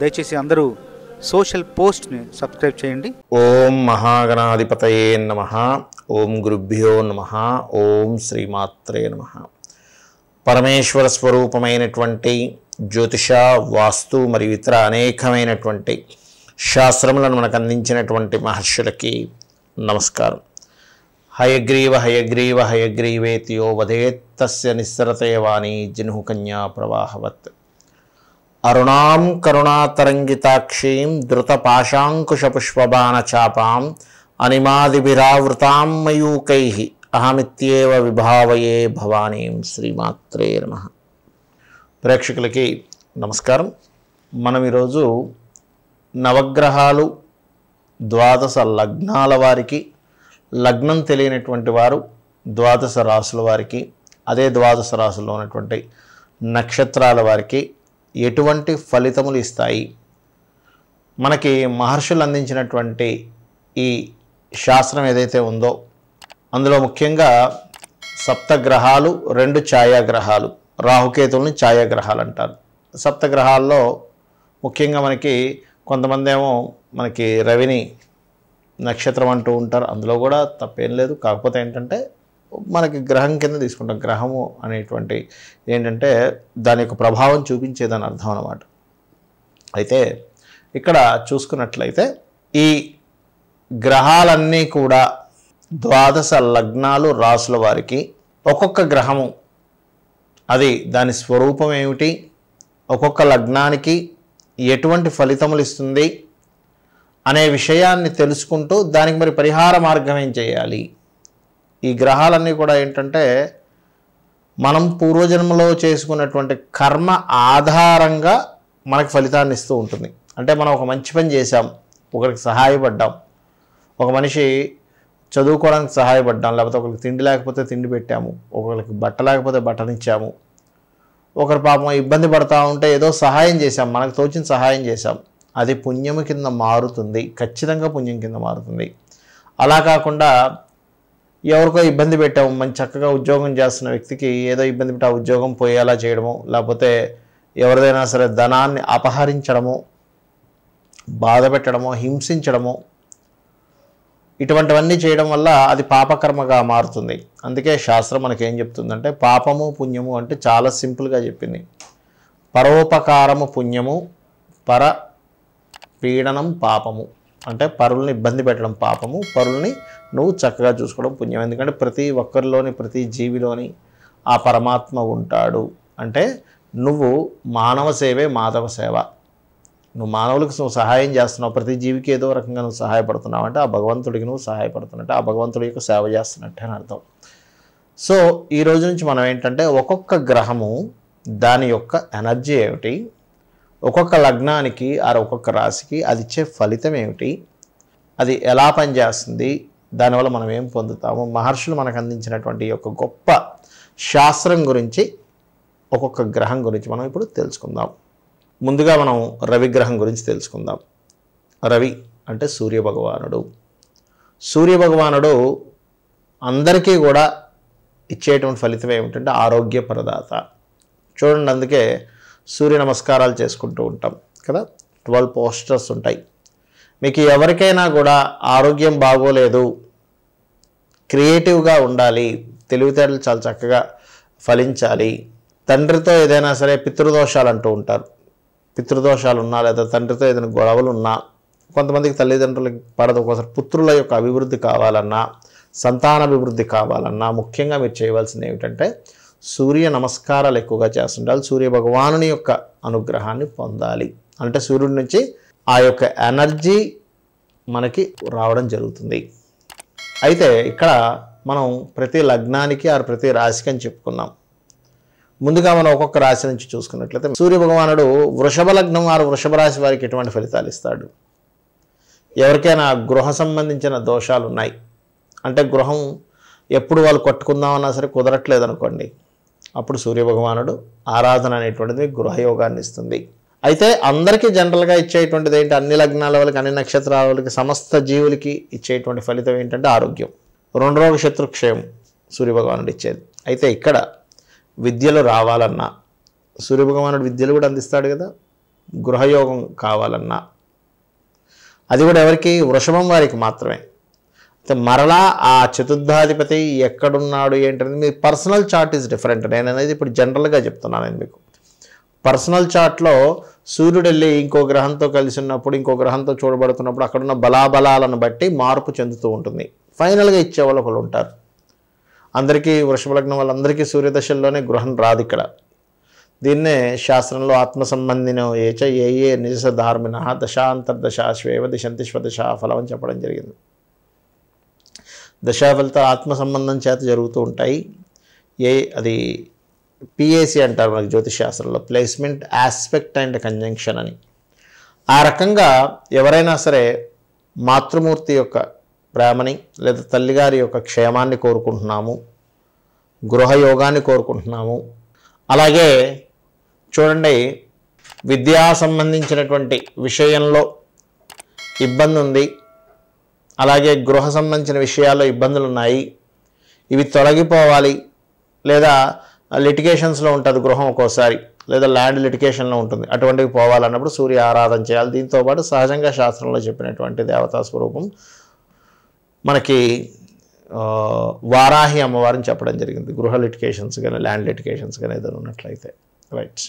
దయచేసి అందరూ social పోస్ట్ని subscribe చేయండి ఓం మహాగణాధిపతయే నమ ఓం గురుభ్యో నమ ఓం శ్రీమాత్రే నమ పరమేశ్వర స్వరూపమైనటువంటి జ్యోతిష వాస్తు మరియు ఇతర అనేకమైనటువంటి శాస్త్రములను మనకు అందించినటువంటి మహర్షులకి నమస్కారం హయగ్రీవ హయగ్రీవ హయగ్రీవేతియో వదేత్తస్య నిస్సరతే వాణి జిను కన్యా ప్రవాహవత్ అరుణాం కరుణాతరంగితాక్షీం ద్రుతపాశాంకుశపుష్పబాణచాపాం అనిమాదిభిరావృతాం మయూకై అహమిత్యేవ విభావయే భవానీం శ్రీమాత్రే నమ ప్రేక్షకులకి నమస్కారం మనం ఈరోజు నవగ్రహాలు ద్వాదశ లగ్నాల వారికి లగ్నం తెలియనటువంటి వారు ద్వాదశ రాసుల వారికి అదే ద్వాదశ రాసుల్లో ఉన్నటువంటి నక్షత్రాల వారికి ఎటువంటి ఫలితములు ఇస్తాయి మనకి మహర్షులు అందించినటువంటి ఈ శాస్త్రం ఏదైతే ఉందో అందులో ముఖ్యంగా సప్తగ్రహాలు రెండు ఛాయాగ్రహాలు రాహుకేతుల్ని ఛాయాగ్రహాలు అంటారు సప్తగ్రహాల్లో ముఖ్యంగా మనకి కొంతమంది ఏమో మనకి రవిని నక్షత్రం అంటూ ఉంటారు అందులో కూడా తప్పేం లేదు కాకపోతే ఏంటంటే మనకి గ్రహం కింద తీసుకుంటాం గ్రహము అనేటువంటి ఏంటంటే దాని యొక్క ప్రభావం చూపించేదని అర్థం అనమాట అయితే ఇక్కడ చూసుకున్నట్లయితే ఈ గ్రహాలన్నీ కూడా ద్వాదశ లగ్నాలు రాసుల వారికి ఒక్కొక్క గ్రహము అది దాని స్వరూపం ఏమిటి ఒక్కొక్క లగ్నానికి ఎటువంటి ఫలితములు ఇస్తుంది అనే విషయాన్ని తెలుసుకుంటూ దానికి మరి పరిహార మార్గం ఏం చేయాలి ఈ గ్రహాలన్నీ కూడా ఏంటంటే మనం పూర్వజన్మలో చేసుకున్నటువంటి కర్మ ఆధారంగా మనకు ఫలితాన్ని ఇస్తూ ఉంటుంది అంటే మనం ఒక మంచి పని చేశాం ఒకరికి సహాయపడ్డాం ఒక మనిషి చదువుకోవడానికి సహాయపడ్డాం లేకపోతే ఒకరికి తిండి లేకపోతే తిండి పెట్టాము ఒకరికి బట్ట లేకపోతే బట్టనిచ్చాము ఒకరు పాపం ఇబ్బంది పడతా ఉంటే ఏదో సహాయం చేశాం మనకు తోచిన సహాయం చేశాం అది పుణ్యం కింద మారుతుంది ఖచ్చితంగా పుణ్యం కింద మారుతుంది అలా కాకుండా ఎవరికో ఇబ్బంది పెట్టాము మంచి చక్కగా ఉద్యోగం చేస్తున్న వ్యక్తికి ఏదో ఇబ్బంది పెట్టి ఆ ఉద్యోగం పోయేలా చేయడము లేకపోతే ఎవరిదైనా సరే ధనాన్ని అపహరించడము బాధ పెట్టడము హింసించడము ఇటువంటివన్నీ చేయడం వల్ల అది పాపకర్మగా మారుతుంది అందుకే శాస్త్రం మనకేం చెప్తుందంటే పాపము పుణ్యము అంటే చాలా సింపుల్గా చెప్పింది పరోపకారము పుణ్యము పర పీడనం పాపము అంటే పరుల్ని ఇబ్బంది పెట్టడం పాపము పరుల్ని నువ్వు చక్కగా చూసుకోవడం పుణ్యం ఎందుకంటే ప్రతి ఒక్కరిలోని ప్రతి జీవిలోని ఆ పరమాత్మ ఉంటాడు అంటే నువ్వు మానవ సేవే మాధవ సేవ నువ్వు మానవులకు నువ్వు సహాయం చేస్తున్నావు ప్రతి జీవికి ఏదో రకంగా నువ్వు సహాయపడుతున్నావు అంటే ఆ భగవంతుడికి నువ్వు సహాయపడుతున్నట్టు ఆ భగవంతుడి యొక్క సేవ చేస్తున్నట్టు అని అర్థం సో ఈ రోజు నుంచి మనం ఏంటంటే ఒక్కొక్క గ్రహము దాని యొక్క ఎనర్జీ ఏమిటి ఒక్కొక్క లగ్నానికి ఆ ఒక్కొక్క రాశికి అది ఇచ్చే ఫలితం ఏమిటి అది ఎలా పనిచేస్తుంది దానివల్ల మనం ఏం పొందుతాము మహర్షులు మనకు అందించినటువంటి యొక్క గొప్ప శాస్త్రం గురించి ఒక్కొక్క గ్రహం గురించి మనం ఇప్పుడు తెలుసుకుందాం ముందుగా మనం రవిగ్రహం గురించి తెలుసుకుందాం రవి అంటే సూర్యభగవానుడు సూర్యభగవానుడు అందరికీ కూడా ఇచ్చేటువంటి ఫలితం ఏమిటంటే ఆరోగ్య ప్రదాత చూడండి అందుకే సూర్య నమస్కారాలు చేసుకుంటూ ఉంటాం కదా ట్వెల్వ్ పోస్టర్స్ ఉంటాయి మీకు ఎవరికైనా కూడా ఆరోగ్యం బాగోలేదు క్రియేటివ్గా ఉండాలి తెలివితేటలు చాలా చక్కగా ఫలించాలి తండ్రితో ఏదైనా సరే పితృదోషాలు అంటూ ఉంటారు పితృదోషాలు ఉన్నా లేదా తండ్రితో ఏదైనా గొడవలు ఉన్నా కొంతమందికి తల్లిదండ్రులకి పడదు ఒకసారి పుత్రుల యొక్క అభివృద్ధి కావాలన్నా సంతానాభివృద్ధి కావాలన్నా ముఖ్యంగా మీరు చేయవలసింది ఏమిటంటే సూర్య నమస్కారాలు ఎక్కువగా చేస్తుండాలి సూర్య భగవానుని యొక్క అనుగ్రహాన్ని పొందాలి అంటే సూర్యుడి నుంచి ఆ యొక్క ఎనర్జీ మనకి రావడం జరుగుతుంది అయితే ఇక్కడ మనం ప్రతి లగ్నానికి ఆ ప్రతి రాశికి అని చెప్పుకున్నాం ముందుగా మనం ఒక్కొక్క రాశి నుంచి చూసుకున్నట్లయితే సూర్య భగవానుడు వృషభ లగ్నం వారు వృషభ రాశి వారికి ఎటువంటి ఫలితాలు ఇస్తాడు ఎవరికైనా గృహ సంబంధించిన దోషాలు ఉన్నాయి అంటే గృహం ఎప్పుడు వాళ్ళు కొట్టుకుందామన్నా సరే కుదరట్లేదు అనుకోండి అప్పుడు సూర్యభగవానుడు ఆరాధన అనేటువంటిది గృహయోగాన్ని ఇస్తుంది అయితే అందరికీ జనరల్గా ఇచ్చేటువంటిది ఏంటి అన్ని లగ్నాల వాళ్ళకి అన్ని నక్షత్రాల వాళ్ళకి సమస్త జీవులకి ఇచ్చేటువంటి ఫలితం ఏంటంటే ఆరోగ్యం రెండు రోగ శత్రుక్షయం సూర్యభగవానుడు ఇచ్చేది అయితే ఇక్కడ విద్యలు రావాలన్నా సూర్యభగవానుడు విద్యలు కూడా అందిస్తాడు కదా గృహయోగం కావాలన్నా అది కూడా ఎవరికి వృషభం వారికి మాత్రమే మరలా ఆ చతుర్థాధిపతి ఎక్కడున్నాడు ఏంటనేది మీ పర్సనల్ చార్ట్ ఈజ్ డిఫరెంట్ నేను అనేది ఇప్పుడు జనరల్గా చెప్తున్నాను నేను మీకు పర్సనల్ చార్ట్లో సూర్యుడు వెళ్ళి ఇంకో గ్రహంతో కలిసి ఉన్నప్పుడు ఇంకో గ్రహంతో చూడబడుతున్నప్పుడు అక్కడున్న బలాబలాలను బట్టి మార్పు చెందుతూ ఉంటుంది ఫైనల్గా ఇచ్చేవాళ్ళు ఒకళ్ళు ఉంటారు అందరికీ వృషభలగ్నం వాళ్ళందరికీ సూర్యదశల్లోనే గృహం రాదు ఇక్కడ దీన్నే శాస్త్రంలో ఆత్మ సంబంధిన ఏచ ఏ ఏ నిజ ధార్మిన దశాంతర్దశాశ్వేవ దిశంతిశ్వదశ ఫలం అని చెప్పడం జరిగింది దశాఫలిత ఆత్మ సంబంధం చేత జరుగుతూ ఉంటాయి ఏ అది పిఏసి అంటారు మనకి జ్యోతిష్ శాస్త్రంలో ప్లేస్మెంట్ ఆస్పెక్ట్ అండ్ కంజంక్షన్ అని ఆ రకంగా ఎవరైనా సరే మాతృమూర్తి యొక్క ప్రేమని లేదా తల్లిగారి యొక్క క్షేమాన్ని కోరుకుంటున్నాము గృహయోగాన్ని కోరుకుంటున్నాము అలాగే చూడండి విద్యా సంబంధించినటువంటి విషయంలో ఇబ్బంది ఉంది అలాగే గృహ సంబంధించిన విషయాల్లో ఇబ్బందులు ఉన్నాయి ఇవి తొలగిపోవాలి లేదా లిటికేషన్స్లో ఉంటుంది గృహం ఒక్కోసారి లేదా ల్యాండ్ లిటికేషన్లో ఉంటుంది అటువంటివి పోవాలన్నప్పుడు సూర్య ఆరాధన చేయాలి దీంతోపాటు సహజంగా శాస్త్రంలో చెప్పినటువంటి దేవతా స్వరూపం మనకి వారాహి అమ్మవారిని చెప్పడం జరిగింది గృహ లిటికేషన్స్ కానీ ల్యాండ్ లిటికేషన్స్ కానీ ఏదైనా ఉన్నట్లయితే రైట్స్